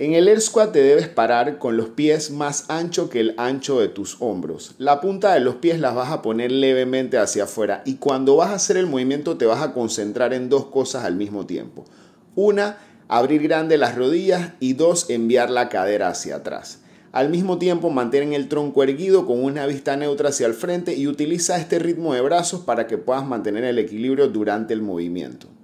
En el air squat te debes parar con los pies más ancho que el ancho de tus hombros. La punta de los pies las vas a poner levemente hacia afuera y cuando vas a hacer el movimiento te vas a concentrar en dos cosas al mismo tiempo. Una, abrir grande las rodillas y dos, enviar la cadera hacia atrás. Al mismo tiempo mantén el tronco erguido con una vista neutra hacia el frente y utiliza este ritmo de brazos para que puedas mantener el equilibrio durante el movimiento.